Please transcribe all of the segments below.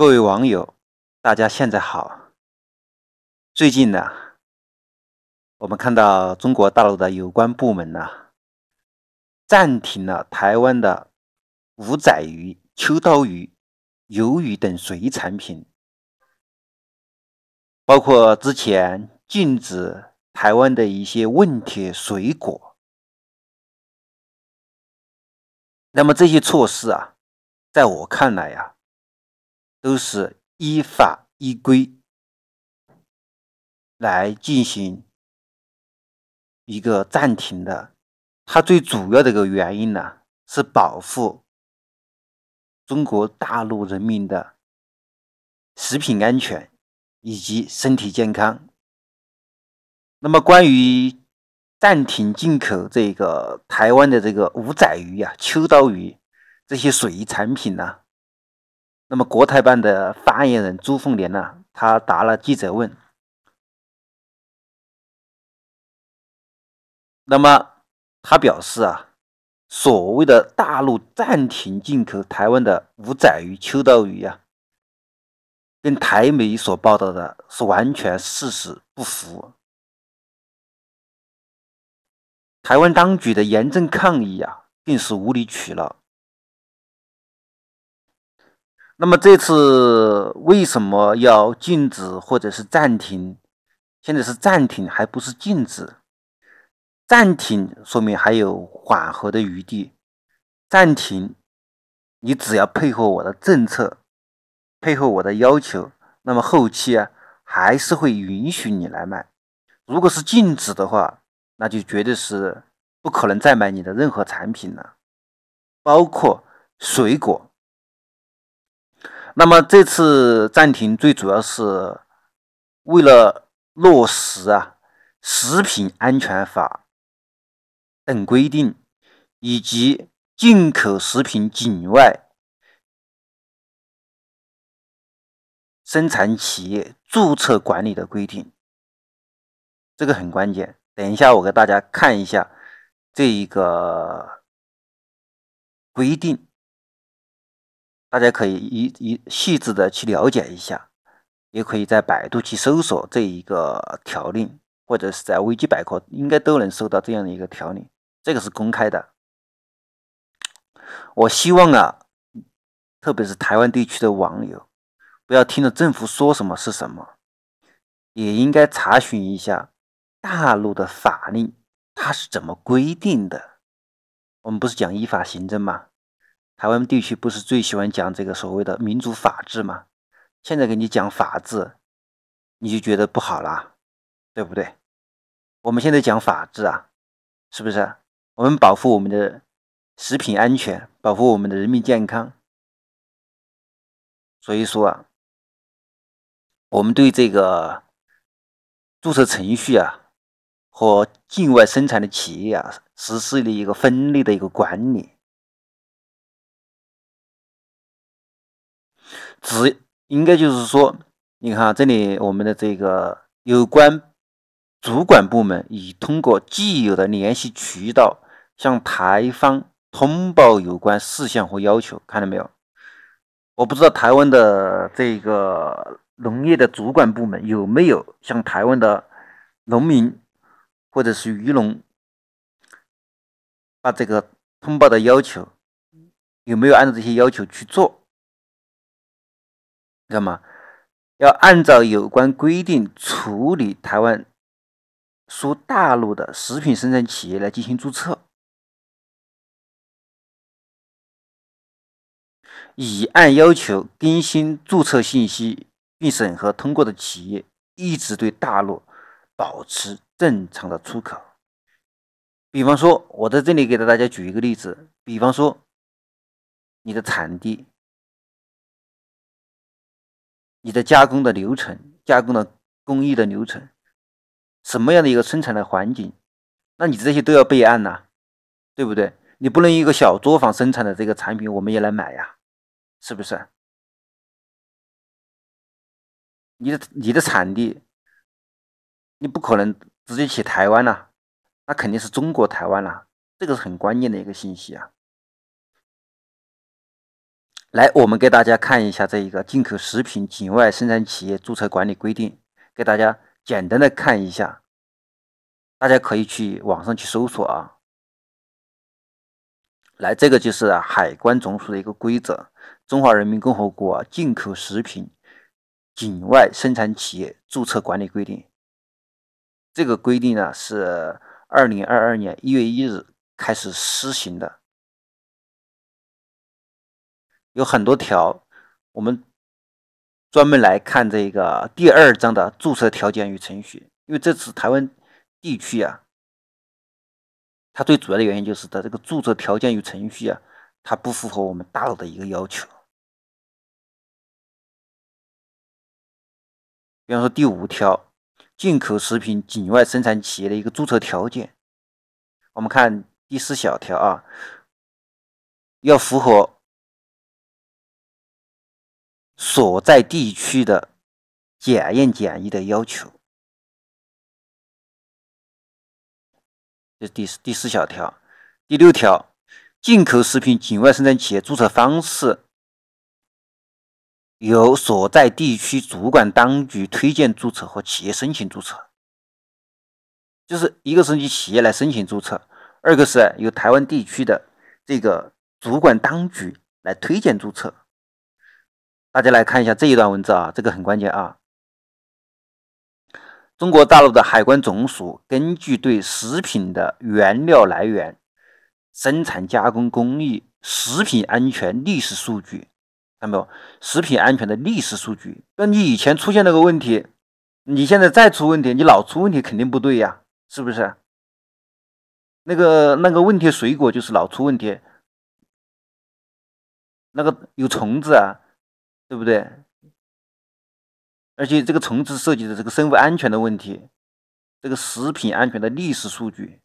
各位网友，大家现在好。最近呢，我们看到中国大陆的有关部门呢，暂停了台湾的五仔鱼、秋刀鱼、鱿鱼等水产品，包括之前禁止台湾的一些问题水果。那么这些措施啊，在我看来呀。都是依法依规来进行一个暂停的，它最主要的一个原因呢，是保护中国大陆人民的食品安全以及身体健康。那么，关于暂停进口这个台湾的这个五仔鱼啊、秋刀鱼这些水产品呢？那么，国台办的发言人朱凤莲呢？他答了记者问。那么他表示啊，所谓的大陆暂停进口台湾的无仔鱼秋刀鱼啊，跟台媒所报道的是完全事实不符。台湾当局的严正抗议啊，更是无理取闹。那么这次为什么要禁止或者是暂停？现在是暂停，还不是禁止。暂停说明还有缓和的余地。暂停，你只要配合我的政策，配合我的要求，那么后期啊还是会允许你来卖。如果是禁止的话，那就绝对是不可能再买你的任何产品了，包括水果。那么这次暂停最主要是为了落实啊《食品安全法》等规定，以及进口食品境外生产企业注册管理的规定，这个很关键。等一下，我给大家看一下这一个规定。大家可以一一细致的去了解一下，也可以在百度去搜索这一个条令，或者是在维基百科应该都能搜到这样的一个条令，这个是公开的。我希望啊，特别是台湾地区的网友，不要听着政府说什么是什么，也应该查询一下大陆的法令，它是怎么规定的。我们不是讲依法行政吗？台湾地区不是最喜欢讲这个所谓的民主法治吗？现在给你讲法治，你就觉得不好啦，对不对？我们现在讲法治啊，是不是？我们保护我们的食品安全，保护我们的人民健康。所以说啊，我们对这个注册程序啊和境外生产的企业啊实施了一个分类的一个管理。只应该就是说，你看这里，我们的这个有关主管部门已通过既有的联系渠道向台方通报有关事项和要求，看到没有？我不知道台湾的这个农业的主管部门有没有向台湾的农民或者是渔农把这个通报的要求有没有按照这些要求去做。干嘛？要按照有关规定处理台湾输大陆的食品生产企业来进行注册。已按要求更新注册信息并审核通过的企业，一直对大陆保持正常的出口。比方说，我在这里给大家举一个例子，比方说你的产地。你的加工的流程、加工的工艺的流程，什么样的一个生产的环境，那你这些都要备案呐，对不对？你不能一个小作坊生产的这个产品，我们也来买呀，是不是？你的你的产地，你不可能直接去台湾呐，那肯定是中国台湾呐，这个是很关键的一个信息啊。来，我们给大家看一下这一个《进口食品境外生产企业注册管理规定》，给大家简单的看一下，大家可以去网上去搜索啊。来，这个就是海关总署的一个规则，《中华人民共和国进口食品境外生产企业注册管理规定》这个规定呢是二零二二年一月一日开始施行的。有很多条，我们专门来看这个第二章的注册条件与程序，因为这次台湾地区啊，它最主要的原因就是它这个注册条件与程序啊，它不符合我们大陆的一个要求。比方说第五条，进口食品境外生产企业的一个注册条件，我们看第四小条啊，要符合。所在地区的检验检疫的要求，这是第四第四小条。第六条，进口食品境外生产企业注册方式，由所在地区主管当局推荐注册和企业申请注册，就是一个是你企业来申请注册，二个是由台湾地区的这个主管当局来推荐注册。大家来看一下这一段文字啊，这个很关键啊。中国大陆的海关总署根据对食品的原料来源、生产加工工艺、食品安全历史数据，看到没有？食品安全的历史数据，那你以前出现那个问题，你现在再出问题，你老出问题肯定不对呀，是不是？那个那个问题水果就是老出问题，那个有虫子啊。对不对？而且这个虫子涉及的这个生物安全的问题，这个食品安全的历史数据，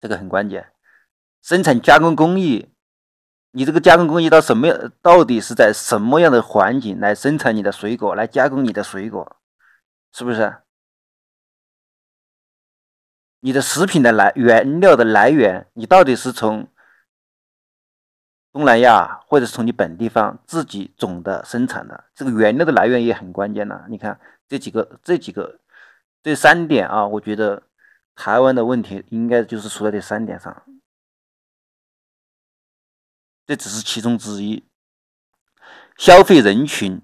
这个很关键。生产加工工艺，你这个加工工艺到什么样？到底是在什么样的环境来生产你的水果，来加工你的水果，是不是？你的食品的来原料的来源，你到底是从？东南亚，或者是从你本地方自己种的生产的这个原料的来源也很关键呐，你看这几个、这几个、这三点啊，我觉得台湾的问题应该就是出在这三点上。这只是其中之一，消费人群、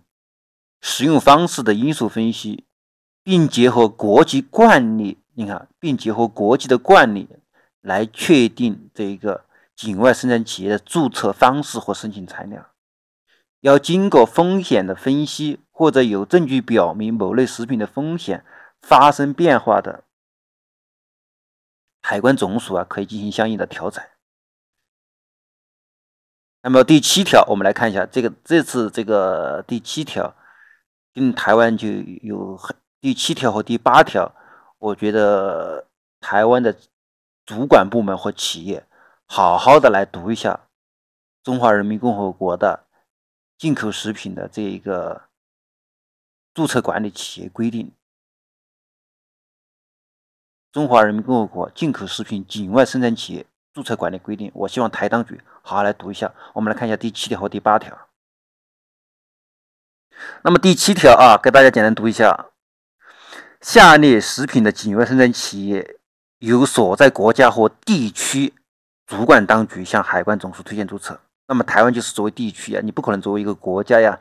使用方式的因素分析，并结合国际惯例，你看，并结合国际的惯例来确定这一个。境外生产企业的注册方式和申请材料，要经过风险的分析，或者有证据表明某类食品的风险发生变化的海关总署啊，可以进行相应的调整。那么第七条，我们来看一下这个这次这个第七条跟台湾就有很第七条和第八条，我觉得台湾的主管部门和企业。好好的来读一下《中华人民共和国的进口食品的这一个注册管理企业规定》《中华人民共和国进口食品境外生产企业注册管理规定》。我希望台当局好好来读一下。我们来看一下第七条和第八条。那么第七条啊，给大家简单读一下：下列食品的境外生产企业，由所在国家或地区。主管当局向海关总署推荐注册，那么台湾就是作为地区呀，你不可能作为一个国家呀。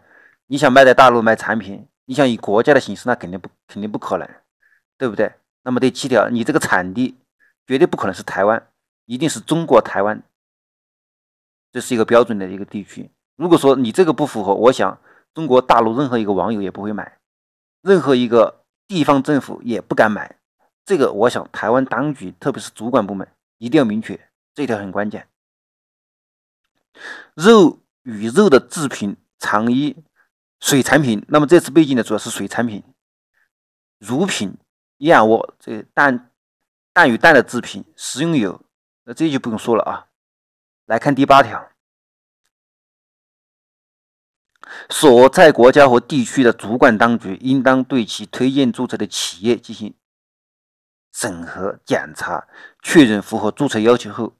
你想卖在大陆卖产品，你想以国家的形式，那肯定不肯定不可能，对不对？那么第七条，你这个产地绝对不可能是台湾，一定是中国台湾，这是一个标准的一个地区。如果说你这个不符合，我想中国大陆任何一个网友也不会买，任何一个地方政府也不敢买。这个我想，台湾当局特别是主管部门一定要明确。这条很关键，肉与肉的制品、肠衣、水产品，那么这次背景呢，主要是水产品、乳品、燕窝，这蛋蛋与蛋的制品、食用油，那这就不用说了啊。来看第八条，所在国家和地区的主管当局应当对其推荐注册的企业进行审核检查，确认符合注册要求后。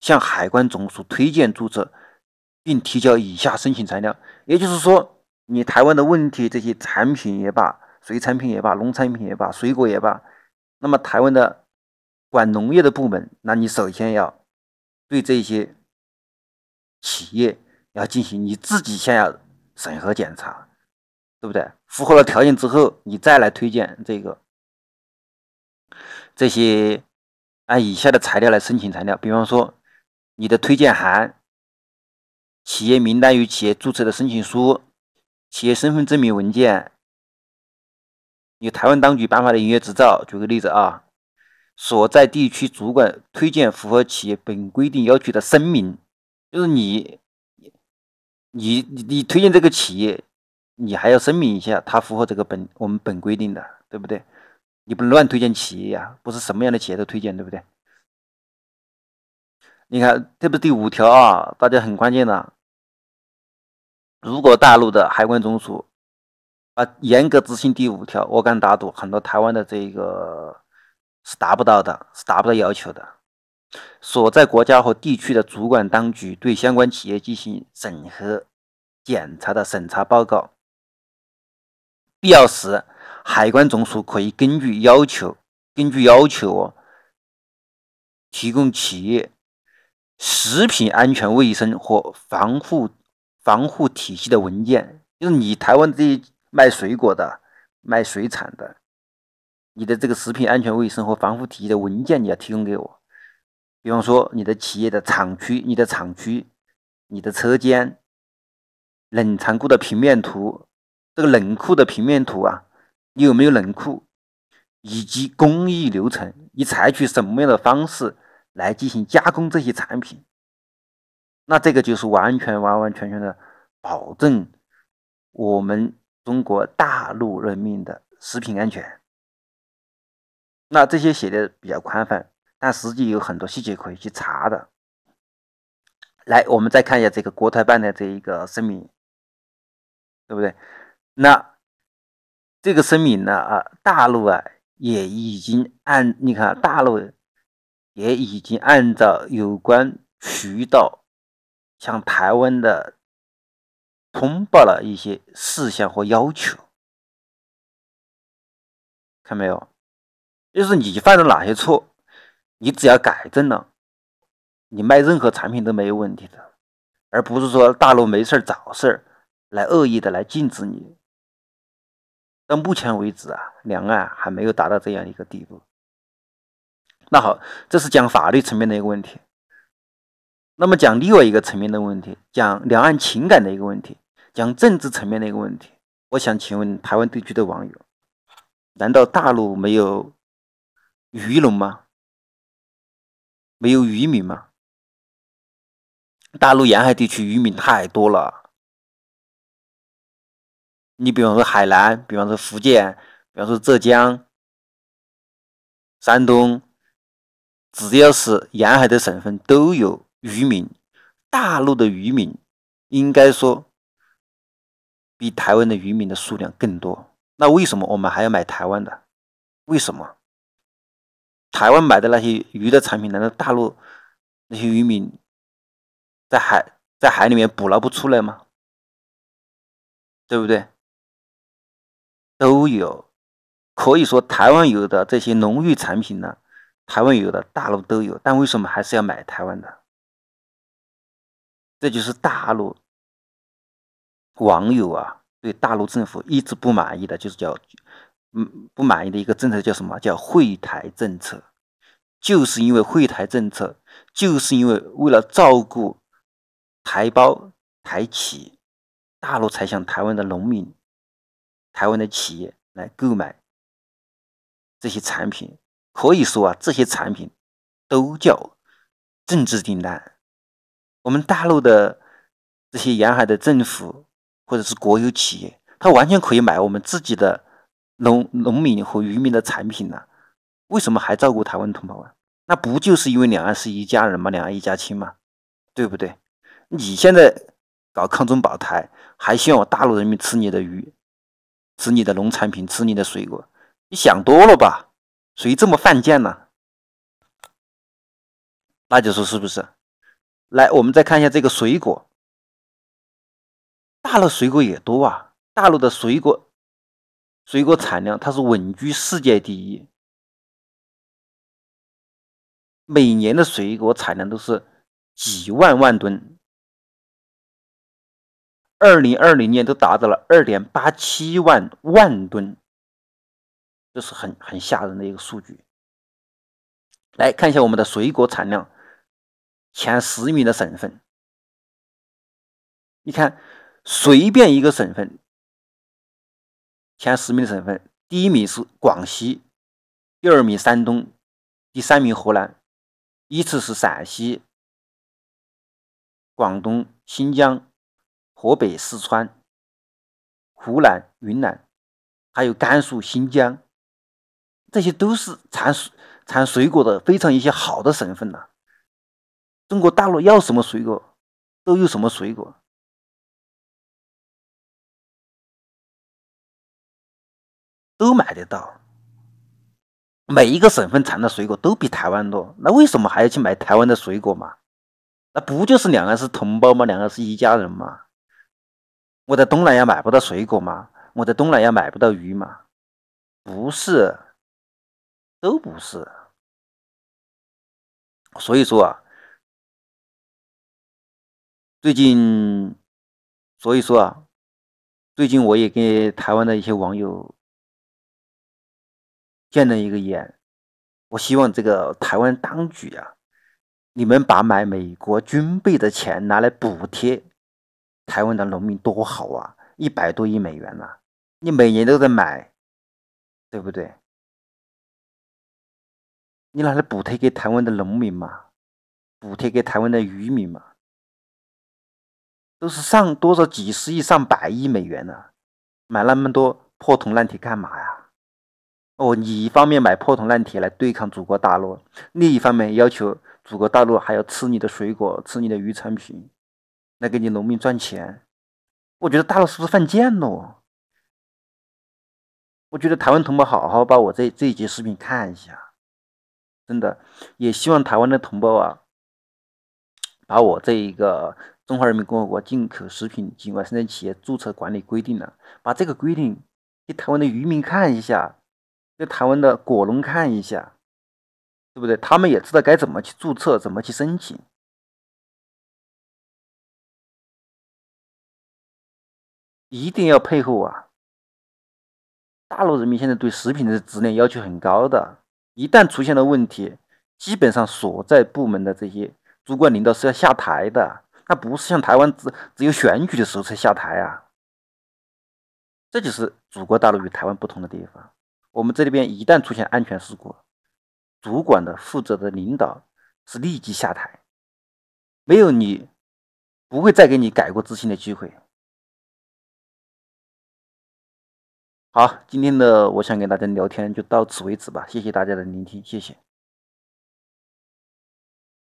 向海关总署推荐注册，并提交以下申请材料。也就是说，你台湾的问题，这些产品也罢，水产品也罢，农产品也罢，水果也罢，那么台湾的管农业的部门，那你首先要对这些企业要进行你自己先要审核检查，对不对？符合了条件之后，你再来推荐这个这些按以下的材料来申请材料，比方说。你的推荐函、企业名单与企业注册的申请书、企业身份证明文件、你台湾当局颁发的营业执照。举个例子啊，所在地区主管推荐符合企业本规定要求的声明，就是你你你你推荐这个企业，你还要声明一下，它符合这个本我们本规定的，对不对？你不能乱推荐企业呀，不是什么样的企业都推荐，对不对？你看，不是第五条啊，大家很关键的。如果大陆的海关总署啊严格执行第五条，我敢打赌，很多台湾的这个是达不到的，是达不到要求的。所在国家和地区的主管当局对相关企业进行审核检查的审查报告，必要时海关总署可以根据要求，根据要求提供企业。食品安全卫生和防护防护体系的文件，就是你台湾这些卖水果的、卖水产的，你的这个食品安全卫生和防护体系的文件你要提供给我。比方说，你的企业的厂区、你的厂区、你的车间、冷藏库的平面图，这个冷库的平面图啊，你有没有冷库？以及工艺流程，你采取什么样的方式？来进行加工这些产品，那这个就是完全完完全全的保证我们中国大陆人民的食品安全。那这些写的比较宽泛，但实际有很多细节可以去查的。来，我们再看一下这个国台办的这一个声明，对不对？那这个声明呢，啊，大陆啊也已经按你看大陆。也已经按照有关渠道向台湾的通报了一些事项和要求，看没有？就是你犯了哪些错，你只要改正了，你卖任何产品都没有问题的，而不是说大陆没事找事来恶意的来禁止你。到目前为止啊，两岸还没有达到这样一个地步。那好，这是讲法律层面的一个问题。那么讲另外一个层面的问题，讲两岸情感的一个问题，讲政治层面的一个问题。我想请问台湾地区的网友：难道大陆没有渔农吗？没有渔民吗？大陆沿海地区渔民太多了。你比方说海南，比方说福建，比方说浙江、山东。只要是沿海的省份都有渔民，大陆的渔民应该说比台湾的渔民的数量更多。那为什么我们还要买台湾的？为什么台湾买的那些鱼的产品，难道大陆那些渔民在海在海里面捕捞不出来吗？对不对？都有，可以说台湾有的这些农渔产品呢。台湾有的，大陆都有，但为什么还是要买台湾的？这就是大陆网友啊，对大陆政府一直不满意的，就是叫嗯不满意的一个政策，叫什么叫“惠台政策”？就是因为惠台政策，就是因为为了照顾台胞台企，大陆才向台湾的农民、台湾的企业来购买这些产品。可以说啊，这些产品都叫政治订单。我们大陆的这些沿海的政府或者是国有企业，他完全可以买我们自己的农农民和渔民的产品呢。为什么还照顾台湾同胞啊？那不就是因为两岸是一家人嘛，两岸一家亲嘛，对不对？你现在搞抗中保台，还希望我大陆人民吃你的鱼、吃你的农产品、吃你的水果？你想多了吧？谁这么犯贱呢？那就说是不是？来，我们再看一下这个水果。大陆水果也多啊，大陆的水果水果产量它是稳居世界第一，每年的水果产量都是几万万吨，二零二零年都达到了二点八七万万吨。这是很很吓人的一个数据，来看一下我们的水果产量前十名的省份。你看，随便一个省份前十名的省份，第一名是广西，第二名山东，第三名河南，依次是陕西、广东、新疆、河北、四川、湖南、云南，还有甘肃、新疆。这些都是产产水果的非常一些好的省份呐。中国大陆要什么水果，都有什么水果，都买得到。每一个省份产的水果都比台湾多，那为什么还要去买台湾的水果嘛？那不就是两岸是同胞嘛，两岸是一家人嘛？我在东南亚买不到水果嘛？我在东南亚买不到鱼嘛？不是。都不是，所以说啊，最近，所以说啊，最近我也跟台湾的一些网友见了一个眼，我希望这个台湾当局啊，你们把买美国军备的钱拿来补贴台湾的农民多好啊！一百多亿美元呐，你每年都在买，对不对？你拿来补贴给台湾的农民嘛，补贴给台湾的渔民嘛，都是上多少几十亿上百亿美元呢？买那么多破铜烂铁干嘛呀？哦，你一方面买破铜烂铁来对抗祖国大陆，另一方面要求祖国大陆还要吃你的水果，吃你的鱼产品，来给你农民赚钱，我觉得大陆是不是犯贱喽？我觉得台湾同胞好好把我这这一集视频看一下。真的，也希望台湾的同胞啊，把我这一个《中华人民共和国进口食品境外生产企业注册管理规定》呢，把这个规定给台湾的渔民看一下，给台湾的果农看一下，对不对？他们也知道该怎么去注册，怎么去申请。一定要配合啊！大陆人民现在对食品的质量要求很高的。一旦出现了问题，基本上所在部门的这些主管领导是要下台的。那不是像台湾只只有选举的时候才下台啊。这就是祖国大陆与台湾不同的地方。我们这里边一旦出现安全事故，主管的负责的领导是立即下台，没有你不会再给你改过自新的机会。好，今天的我想跟大家聊天就到此为止吧，谢谢大家的聆听，谢谢。